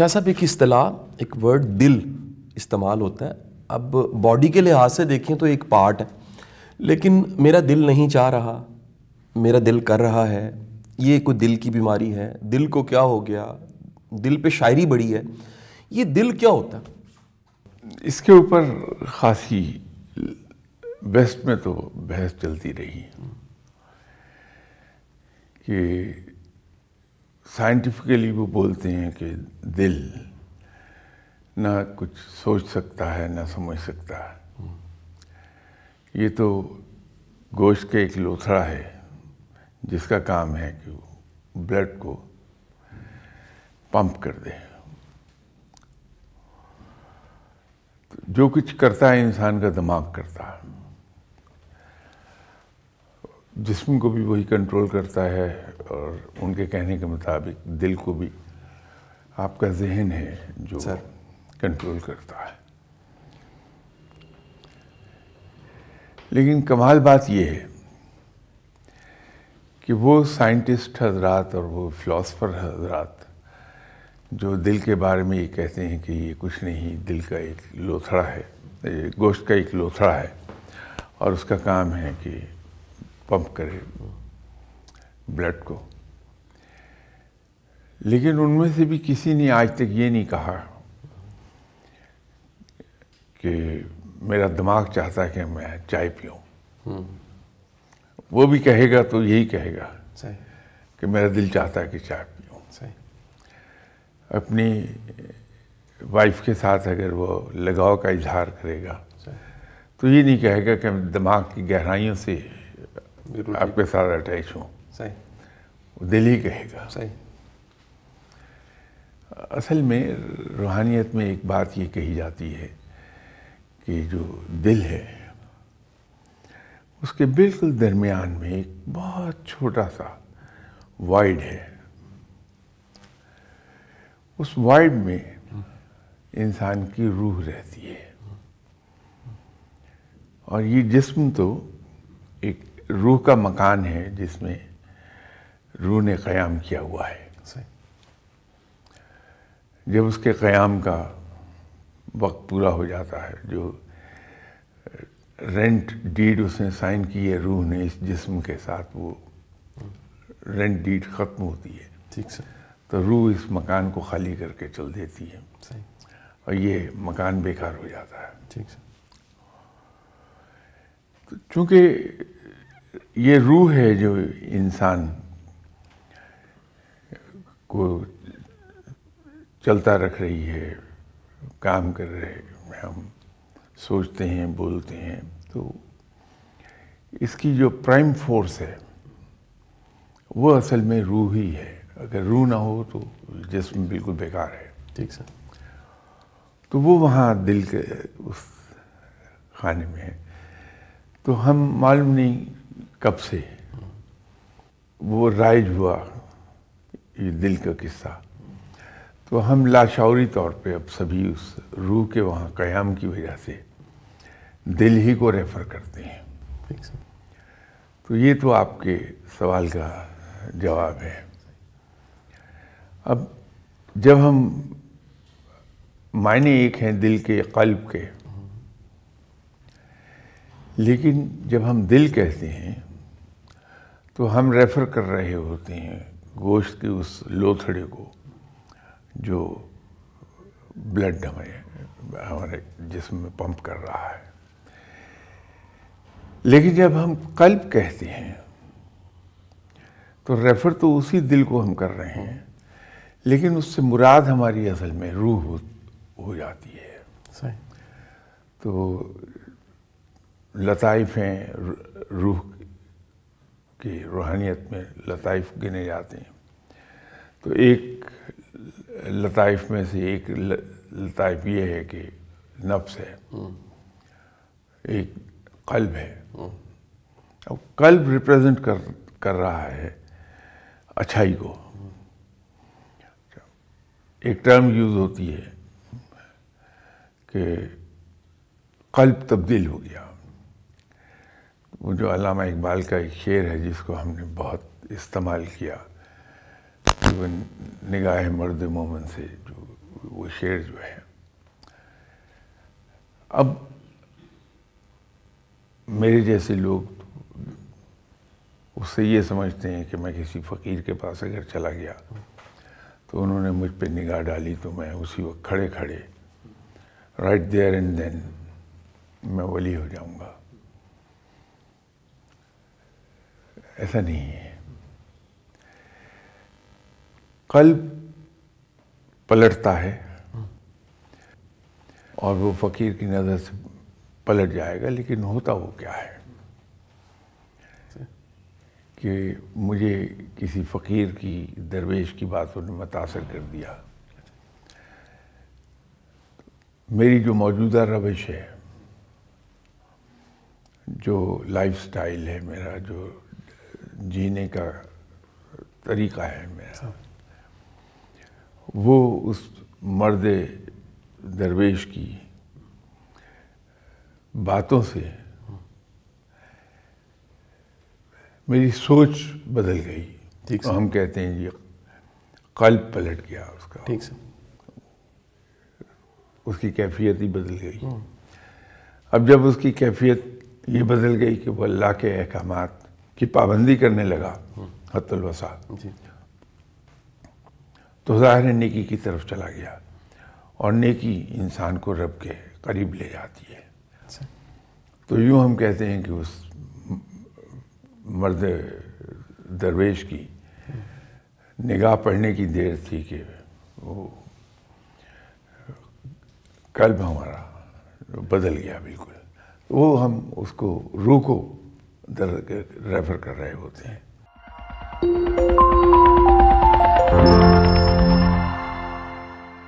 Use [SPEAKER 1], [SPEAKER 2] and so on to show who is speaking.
[SPEAKER 1] शाह अच्छा साहब एक असलाह एक वर्ड दिल इस्तेमाल होता है अब बॉडी के लिहाज से देखें तो एक पार्ट है लेकिन मेरा दिल नहीं चाह रहा मेरा दिल कर रहा है ये कोई दिल की बीमारी है दिल को क्या हो गया दिल पे शायरी बड़ी है ये दिल क्या होता है इसके ऊपर खासी बेस्ट में तो बहस चलती रही कि साइंटिफिकली वो बोलते हैं कि दिल ना कुछ सोच सकता है ना समझ सकता है ये तो गोश्त के एक लोथड़ा है जिसका काम है कि ब्लड को पंप कर दे तो जो कुछ करता है इंसान का दिमाग करता है जिस्म को भी वही कंट्रोल करता है और उनके कहने के मुताबिक दिल को भी आपका जहन है जो सर कंट्रोल करता है लेकिन कमाल बात यह है कि वो साइंटिस्ट हजरात और वो फिलासफ़र हजरात जो दिल के बारे में ये कहते हैं कि ये कुछ नहीं दिल का एक लोथड़ा है गोश्त का एक लोथड़ा है और उसका काम है कि पंप करे ब्लड को लेकिन उनमें से भी किसी ने आज तक ये नहीं कहा कि मेरा दिमाग चाहता है कि मैं चाय पीऊँ हम्म। वो भी कहेगा तो यही कहेगा कि मेरा दिल चाहता है कि चाय पीऊँ अपनी वाइफ के साथ अगर वो लगाव का इजहार करेगा तो ये नहीं कहेगा कि दिमाग की गहराइयों से आपके साथ अटैच हूँ सही दिल ही कहेगा सही असल में रूहानियत में एक बात ये कही जाती है कि जो दिल है उसके बिल्कुल दरमियान में एक बहुत छोटा सा वाइड है उस वाइड में इंसान की रूह रहती है और ये जिस्म तो एक रूह का मकान है जिसमें रूह ने क़याम किया हुआ है जब उसके क़याम का वक्त पूरा हो जाता है जो रेंट डीड उसने साइन की है रूह ने इस जिस्म के साथ वो रेंट डीड ख़त्म होती है ठीक सर तो रूह इस मकान को खाली करके चल देती है सही और ये मकान बेकार हो जाता है ठीक सर तो चूँकि ये रूह है जो इंसान को चलता रख रही है काम कर रहे हम सोचते हैं बोलते हैं तो इसकी जो प्राइम फोर्स है वो असल में रूह ही है अगर रूह ना हो तो जिसम बिल्कुल बेकार है ठीक सर तो वो वहाँ दिल के उस खाने में है तो हम मालूम नहीं कब से वो राइज हुआ ये दिल का किस्सा तो हम लाशौरी तौर पे अब सभी उस रूह के वहाँ क़याम की वजह से दिल ही को रेफ़र करते हैं तो ये तो आपके सवाल का जवाब है अब जब हम मायने एक हैं दिल के कल्ब के लेकिन जब हम दिल कहते हैं तो हम रेफ़र कर रहे होते हैं गोश्त के उस लोथड़े को जो ब्लड हमें हमारे जिसम में पंप कर रहा है लेकिन जब हम कल्प कहते हैं तो रेफ़र तो उसी दिल को हम कर रहे हैं लेकिन उससे मुराद हमारी असल में रूह हो, हो जाती है सही तो लताइफ हैं रूह की रूहानियत में लताइफ गिने जाते हैं तो एक लताइफ में से एक लताइफ ये है कि नफ्स है एक कल्ब है अब कल्ब रिप्रेजेंट कर कर रहा है अच्छाई को एक टर्म यूज होती है कि कल्ब तब्दील हो गया वो जो अलामा इकबाल का एक शेर है जिसको हमने बहुत इस्तेमाल किया इवन निगाह मर्द मोमन से जो वो शेर जो है अब मेरे जैसे लोग तो उससे ये समझते हैं कि मैं किसी फ़कीर के पास अगर चला गया तो उन्होंने मुझ पर निगाह डाली तो मैं उसी वक्त खड़े खड़े राइट देयर एंड देन मैं वली हो जाऊंगा ऐसा नहीं है कल पलटता है और वो फकीर की नज़र से पलट जाएगा लेकिन होता वो क्या है कि मुझे किसी फ़कीर की दरवेश की बातों ने मुतासर कर दिया मेरी जो मौजूदा रविश है जो लाइफ स्टाइल है मेरा जो जीने का तरीका है मेरा अच्छा। वो उस मर्द दरवेश की बातों से मेरी सोच बदल गई ठीक हम कहते हैं ये कल्प पलट गया उसका ठीक से उसकी कैफियत ही बदल गई हम्म। अब जब उसकी कैफियत ये बदल गई कि वो अल्लाह के अहकाम की पाबंदी करने लगा हम्म। हतुलवसा तो ज़ाहिर है नेकी की तरफ चला गया और नेकी इंसान को रब के करीब ले जाती है अच्छा। तो यूँ हम कहते हैं कि उस मर्द दरवेश की हम्म। निगाह पढ़ने की देर थी कि वो कल्ब हमारा बदल गया बिल्कुल वो हम उसको रूह को रेफर कर रहे होते हैं